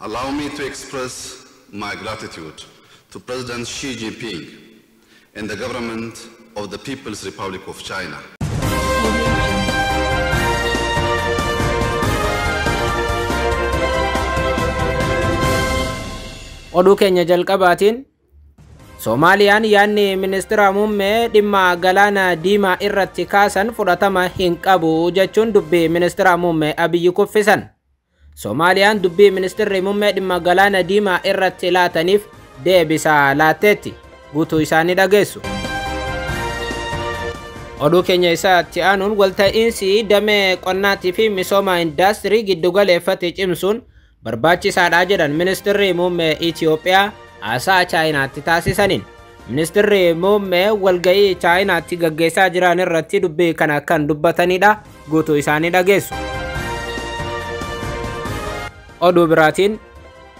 Allow me to express my gratitude to President Xi Jinping and the government of the People's Republic of China. Oduu keenya jalqabaatiin Soomaaliyaan yaadni ministeera muummee dhimma galaanaa diimaa irratti kaasan fudhatama hin qabu jechuun dubbii ministeera muummee Abiyyii kuffisan. soomaaliyaan dubbii ministirri muummee dhimma galaana diimaa irratti laataniif deebisaa laatteetti guutuu isaanii dhageessu. oduu keenya isaatti aanuun walta'iinsi damee qonnaatii fi misooma indaastirii giddugaleeffate cimsuun barbaachisaadha jedhan ministirri muummee Itiyoophiyaa haasaa chaayinaatti taasisaniin. ministirri muummee walga'ii chaayinaatti gaggeessaa jiran irratti dubbii kana kan dubbatanidha guutuu isaanii dhageessu. oduu biraatiin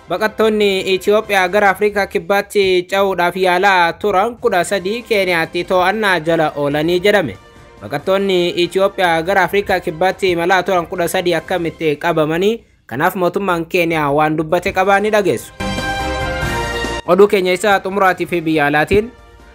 baqattoonni Itiyoophiyaa gara Afrikaa kibbaatti ce'uudhaaf yaalaa turan kudha sadii Keeniyaatti to'annaa jala oolanii jedhame. Baqattoonni Itiyoophiyaa gara Afrikaa kibbaatti imalaa turan kudha sadii akkamitti qabamanii kanaaf mootummaan Keeniyaa waan dubbate qabaa ni dhageessu. Oduu keenya isaa xumuraatii fi biyyaalaatiin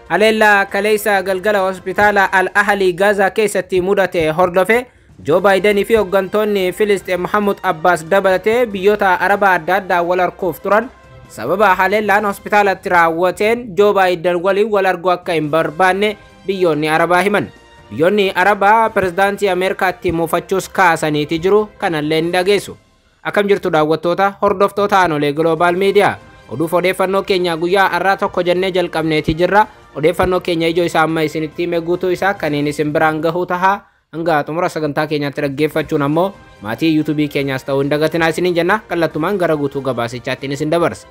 Haleellaa Kaleessa galgala hospitaala Al-Ahalii Gaazaa keessatti mudate hordofe Joo Baayidanii fi hooggantoonni Filisxeen Mohaammed Abbaas dabalatee biyyoota Arabaa adda addaa wal harkuuf turan sababa haleellaan hospitaalatti raawwateen Joo Baayidan waliin wal arguu akka hin barbaanne biyyoonni Arabaa himan. Biyyoonni Arabaa pirezidaantii Ameerikaatti muufachuus kaasaniiti jiru kanallee ni dhageessu. Akkam jirtu daawwattoota hordoftoota aanolee Global Media. Oduuf odeeffannoo keenya guyyaa har'aa tokko jennee jalqabneeti jirra. Odeeffannoo keenya ijoo isaa amma isinitti hime guutuu isaa kaniin isin biraan gahuu tahaa. hanga xumura sagantaa keenyaatti dhaggeeffachuun ammoo maatii yuutuubii keenyaas ta'uu hin dagatinaa isiniin jenna qallattumaan gara guutuu gabaasichaattiin isin dabarsa.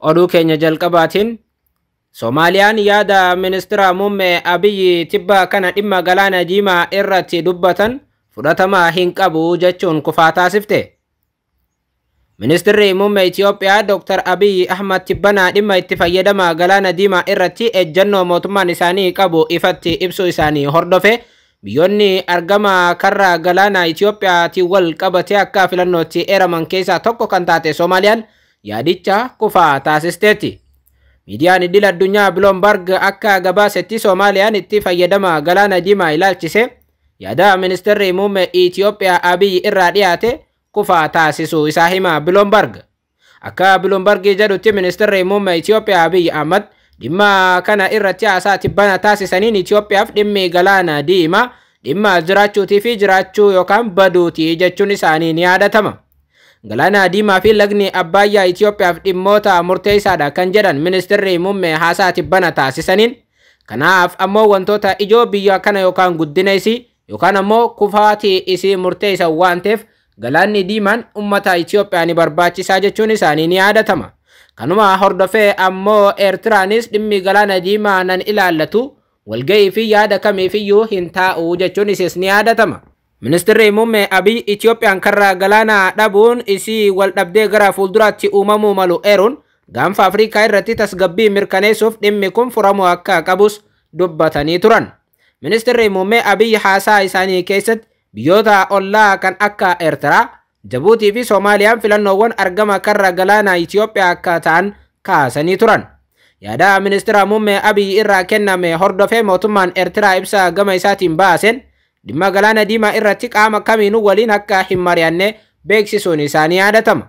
Oduu keenya jalqabaatiin Somaaliyaan yaada ministira muummee Abiyyi Tibba kana dhimma galaana diimaa irratti dubbatan fudhatamaa hin qabu jechuun kufaa taasifte. Ministirri muummee Itiyoophiyaa Dr. Abiyyi Ahmad Tibbanaa dhimma itti fayyadamaa galaana diimaa irratti ejjennoo mootummaan isaanii qabu ifatti ibsuu isaanii hordofe biyyoonni argama karra galaana Itiyoophiyaatiin wal qabatee akka filannootti eraman keessaa tokko kan taate Soomaaliyaan yaadicha kufaa taasisteetti. Miidiyaan idil addunyaa Bilombarg akka gabaasetti Soomaaliyaan itti fayyadama galaana diimaa ilaalchise yaada ministirri muummee Itiyoophiyaa Abiyyi irraa dhiyaate. qufaa taasisuu isaa himaa bilombarg akka bilombargii jedhutti ministirri muummee Itiyoophiyaa Abiyyi Ahmad dhimma kana irratti haasaa tibbana taasisaniin Itiyoophiyaaf dhimmi galaana diimaa dhimma jiraachuutii fi jiraachuu yookaan baduuti jechuun isaanii ni yaadatama. Galaana diimaa fi lagni Abbaayyaa Itiyoophiyaaf dhimmoota murteessaadha kan jedhan ministirri muummee haasaa tibbana taasisaniin. Kanaaf ammoo wantoota ijoo biyya kana yookaan guddina isii yookaan ammoo kufaatii isii murteessan waan ta'eef Galaanni diimaan ummata Itoophiyaa barbaachisaa jechuun isaanii ni yaadatama. Kanuma hordofee ammoo Eertiraanis dhimmi galaana diimaa nan ilaallatu walga'ii fi yaada kamiifiyyuu hin taa'u jechuun isiis ni yaadatama. Ministeerri muummee Abiy Itoophiyaan karra galaanaa dhabuun isii waldhabdee gara fuulduraatti uumamuu malu eeruun gaanfa Afrikaa irratti tasgabbii mirkaneessuuf dhimmi kun furamuu akka qabus dubbatanii turan. Ministeerri muummee Abiy haasaa isaanii keessatti biyyoota ollaa kan akka eertiraa jabuutii fi soomaaliyaan filannoowwan argama karra galaanaa itiyoophiyaa akka ta'an kaasanii turan yaada ministeera muummee abiy irraa kenname hordofee mootummaan eertiraa ibsa gama isaatiin baaseen dhimma galaana diimaa irratti qaama kamiinuu waliin akka hin mari'anne beeksisuun isaanii yaadatama.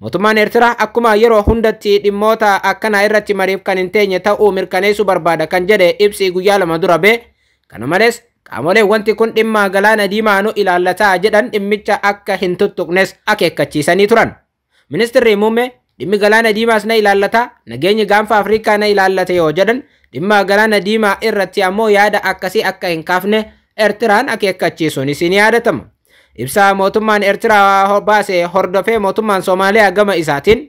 mootummaan eertiraa akkuma yeroo hundatti dhimmoota akkanaa irratti mariif kan hin teenye ta'uu mirkaneessuu barbaada kan jedhe ibsi guyyaa lama dura bee qaamoleewwan kun dhimma galaana diimaanuu ilaallataa jedhan dhimmicha akka hin tuttuqnes akeekkachiisanii turan. Ministirri muummee dhimmi galaana diimaas na ilaallataa nageenyi gaanfa Afrikaa na ilaallate yoo jedhan dhimma galaana diimaa irratti ammoo yaada akkasii akka hin kaafne Eertiraan akeekkachiisuunis ni yaadatama. Ibsaa mootummaan Eertiraa baase hordofee mootummaan Soomaaliyaa gama isaatiin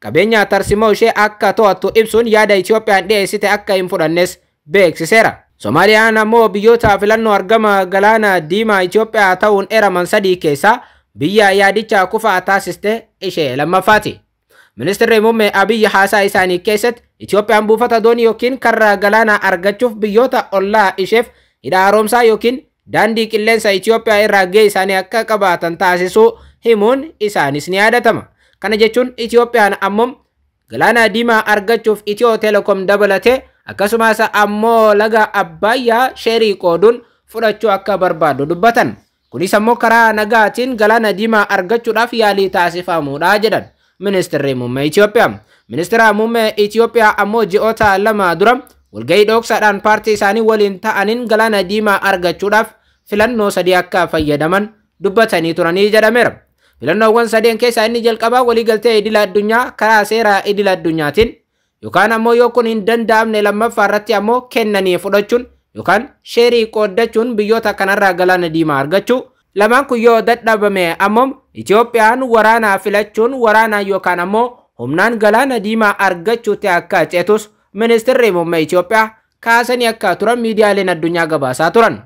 qabeenya tarsimoo ishee akka to'attu ibsuun yaada Itiyoophiyaan dhiyeessite akka hin fudhannes beeksiseera. Soomaaliyaan ammoo biyyoota filannoo argama galaana diimaa Itoophiyaa ta'uun eraman sadii keessaa biyya yaadicha kufaa taasiste ishee lammaffaati. Ministeerri muummee Abiyyi haasaa isaanii keessatti Itoophiyaan buufata doonii yookiin karra galaanaa argachuuf biyyoota ollaa isheef hidha haaromsaa yookiin daandii qilleensa Itoophiyaa irraa gahee isaanii akka qabaatan taasisuu himuun isaanis ni yaadatama. Kana jechuun Itoophiyaan ammoo galaana diimaa argachuuf Itiyoo Telekoom dabalatee akkasumas ammoo laga abbaayyaa sheerii qooduun fudhachuu akka barbaadu dubbatan. Kunis ammoo karaa nagaatiin galaana diimaa argachuudhaaf yaalii taasifamuudha jedhan ministeerri muummee Itoophiyaa. Ministeera muummee Itoophiyaa ammoo ji'oota lama dura walgahii dhooksaadhaan paartii isaanii waliin ta'aniin galaana diimaa argachuudhaaf filannoo sadii akka fayyadaman dubbatanii turanii jedhameera. Filannoowwan sadeen keessaa inni jalqabaa waliigaltee idil addunyaa karaa seera idil addunyaatiin yookaan ammoo yoo kun hin danda'amne lammaffaa irratti ammoo kennanii fudhachuun yookaan sheerii qooddachuun biyyoota kanarraa galaana diimaa argachuu lamaan kun yoo dadhabame ammoo Itoophiyaan waraanaa filachuun waraanaa yookaan ammoo humnaan galaana diimaa argachuutti akka ceetus ministeerri muummee Itoophiyaa kaasanii akka turan miidiyaaleen addunyaa gabaasaa turan.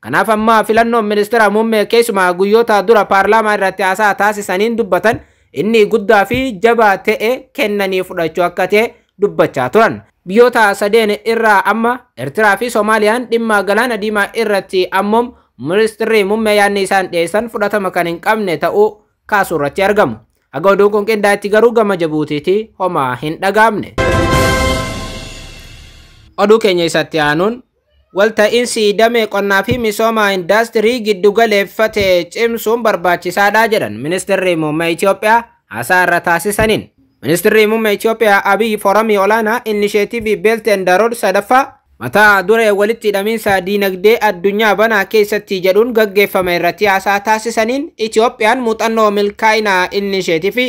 Kanaaf amma filannoon ministeera muummee keessumaa guyyoota dura paarlaamaa irratti haasaa taasisaniin dubbatan inni guddaa fi jabaa ta'e kennanii fudhachuu akka ta'e dubbachaa turan. Biyyoota sadeen irraa amma Eertiraa fi Soomaaliyaan dhimma galaana diimaa irratti ammoo ministeerri muummee yaadni isaan dhiyeessan fudhatama kan hin qabne ta'uu kaasuu irratti argamu. Haga oduun kun qindaa'etti garuu gama jabuutiiti homaa hin dhagaamne. Oduu keenya isatti aanuun walta'iinsi damee qonnaa fi misooma indaastirii giddugaleeffate cimsuun barbaachisaadha jedhan muummee Itoophiyaa haasaa irra taasisaniin. Ministirri muummee Itoophiyaa Abiy foorami olaanaa inisheetiivii beelteen darood sadaffaa mataa duree walitti hidhamiinsa diinagdee addunyaa banaa keessatti jedhuun gaggeeffame irratti haasaa taasisaniin Itoophiyaan muuxannoo milkaa'inaa inisheetiifi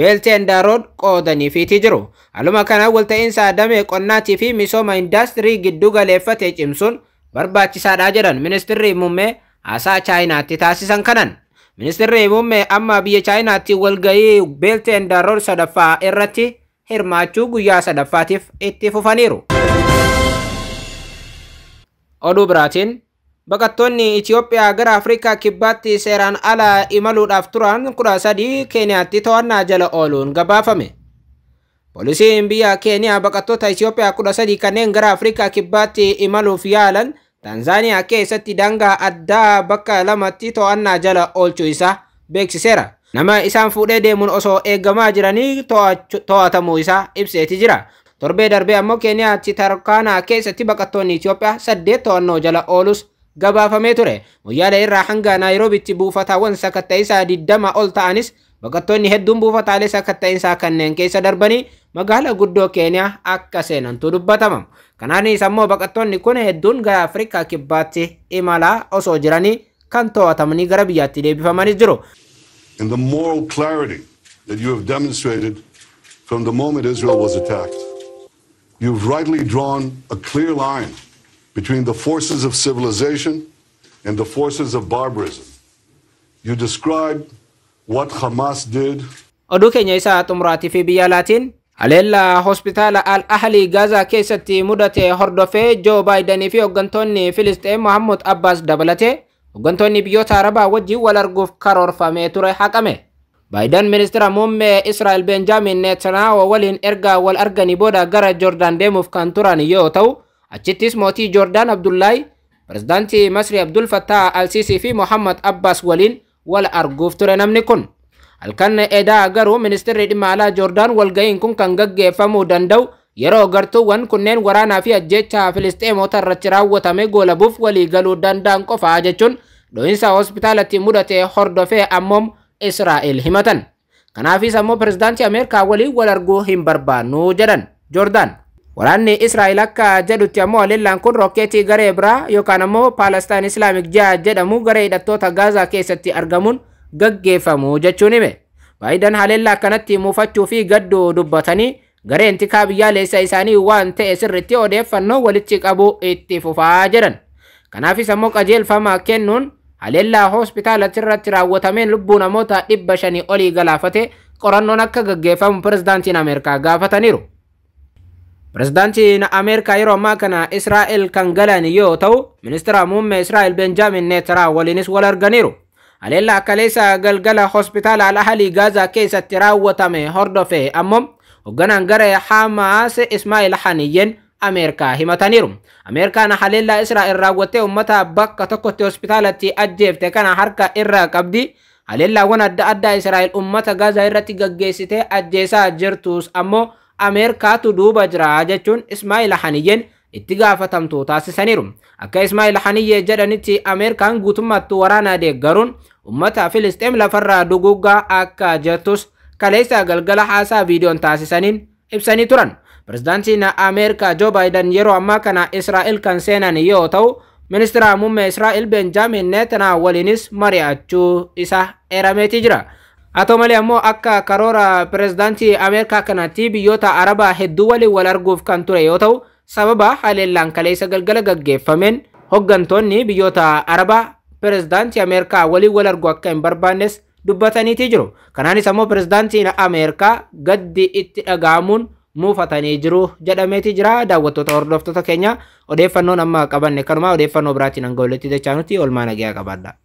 beelteen daaroon road fiitii jiru. Haaluma kana walta'iinsa damee qonnaatii fi misooma indaastirii giddu galeeffate cimsuun barbaachisaadha jedhan ministirri muummee haasaa chaayinaatti taasisan kanan. Ministeerri muummee ammaa biyya Chaayinaatti walgahii beeltee Indarool sadaffaa irratti hirmaachuu guyyaa sadaffaatiif itti fufaniiru. Oduu biraatiin baqattoonni Ethiopia gara Afrika kibati seran ala imalu turan kurasadi Kenya ti to'annaa jala Polisi gabaafame. Poolisiin bakat Keeniyaa Ethiopia Itiyoophiyaa kudha di kanen gara Afrika kibati imalu fialan Tanzania, Tanzaaniyaa keessatti adda baka lama tito anna jala isa beksi sera. Nama gama jira ni toa eegamaa jiranii to'atamuu isaa ibseeti jira. Torbee darbee ammoo Keeniyaatti tarkaanaa toni Ethiopia sadde to anno jala olus gaba fameture. Guyyaadha irra hanga Naayiroobitti buufatawwan sakatta'isaa 20 ol ta'anis baqattoonni hedduun buufataalee sakatta'isaa kanneen darbani magala magaalaa guddoo Keeniyaa akka seenantu dubbatama. Kanaanis baqattoonni kun hedduun gara Afrikaa kibbaatti osoo kan to'atamanii gara biyyaatti deebifamanis jiru. And the moral clarity that you have demonstrated from the moment Israel was attacked. You've rightly drawn a clear line between the forces of civilization and the forces of barbarism. You describe what Hamas did. Oduu keenya isaa xumuraatii fi biyya Aleellaa hospitala Al-Ahli Gaza keessatti mudate hordofe Joe Baayidanii fi hooggantoonni Filisxeem Mohaammed Abbaas dabalate hooggantoonni biyyoota Arabaa wajjin wal arguuf ture hakame. Biden ministeera mumme Israel Benjamin Netanyahu walin erga walargani boda gara Jordan deemuuf kan turan yoo ta'u achittis mootii Joordaan Abdullaahi Abdul Fattah al sisi fi Mohaammed Abbas walin walarguf ture namni halkan Eedaa garuu ministirii dhimma alaa joordaan walga'iin kun kan gaggeeffamuu danda'u yeroo gartuuwwan kunneen waraanaa fi ajjecha filisteemota irratti raawwatame goolabuuf waliigaluu danda'an qofaa jechuun dho'insa hospitaalatti mudate hordofee ammoom israa'el himatan kanaafis ammoo pirezidaanti amerikaa waliin wal arguu hin barbaannu jedhan joordaan. waraanni israa'el akka jedhutti ammoo lillaan kun rokkeetii garee biraa yookaan ammoo paalestaan islaamik jedhamu garee hidhattoota gaazaa keessatti argamuun gaggeeffamu jechuun hime baay'idaan haleellaa akkanatti muufachuu fi gadduu dubbatanii gareen tikaa biyyaalessaa isaanii waan ta'e sirriitti odeeffannoo walitti qabu itti fufaa jedhan kanaafis ammoo qajeelfamaa kennuun haleellaa hospitaalatti irratti raawwatameen lubbuu namoota dhibba shanii olii galaafate qorannoon akka gaggeeffamu pirezidaantiin ameerikaa gaafataniiru. pirezidaantiin ameerikaa yeroo ammaa kana israa'el kan galaan yoo ta'u ministeera muummee israa'el benjaamin neetaraa waliinis wal arganiiru. alella kaleessa galgala hospitaala al-ahalii gaazaa keessatti raawwatame hordofee ammoo hoogganaan garee hamaas ismaa'il haniyyeen ameerikaa himataniiru ameerikaan haleellaa israa'el raawwattee ummata bakka tokkotti hospitaalatti ajjeefte kana harka irraa qabdi haleellaawwan adda addaa israa'el ummata gaazaa irratti gaggeessitee ajjeesaa jirtus ammoo ameerikaatu duuba jira jechuun ismaa'il haniyyeen itti gaafatamtu taasisaniiru akka ismaa'il haniyyee jedhanitti ameerikaan guutummaatti waraana deeggaruun ummata filisxeem lafarraa duguga akka jirtus kaleessa galgala haasaa videon taasisaniin ibsanii turan pirezidaantiin ameerikaa Joe Biden yero ammaa kana israa'el kan seenan yoo ta'u ministira muummee israa'el benjaamin neetanaa waliinis mari'achuu isa eerameetii jira haa ta'u akka karora pirezidaantii ameerikaa kanatti biyyoota arabaa hedduu waliin wal arguuf kan ture yoo ta'u sababa haleellaan kaleessa galgala gaggeeffameen hooggantoonni biyyoota arabaa pirezidaantii Ameerikaa waliin wal argu akka hin barbaannes dubbataniitii jiru. Kanaanis ammoo pirezidaantiin Ameerikaa gaddi itti dhaga'amuun muufatanii jiru jedhameeti jira. Daawwattoota hordoftoota keenya odeeffannoon amma qabanne kanuma odeeffannoo biraatiin hanga olitti dachaa nuti olmaa nagaa qabadha.